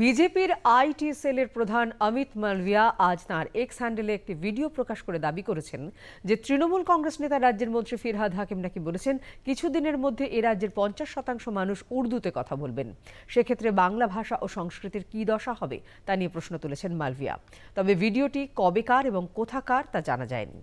বিজেপির আইটি সেলের প্রধান অমিত মালভিয়া আজ তাঁর এক্স হ্যান্ডেলে একটি ভিডিও প্রকাশ করে দাবি করেছেন যে তৃণমূল কংগ্রেস নেতা রাজ্যের মন্ত্রী ফিরহাদ হাকিম নাকি বলেছেন কিছুদিনের মধ্যে এ রাজ্যের পঞ্চাশ শতাংশ মানুষ উর্দুতে কথা বলবেন সেক্ষেত্রে বাংলা ভাষা ও সংস্কৃতির কী দশা হবে তা নিয়ে প্রশ্ন তুলেছেন মালভিয়া তবে ভিডিওটি কবেকার এবং কোথাকার তা জানা যায়নি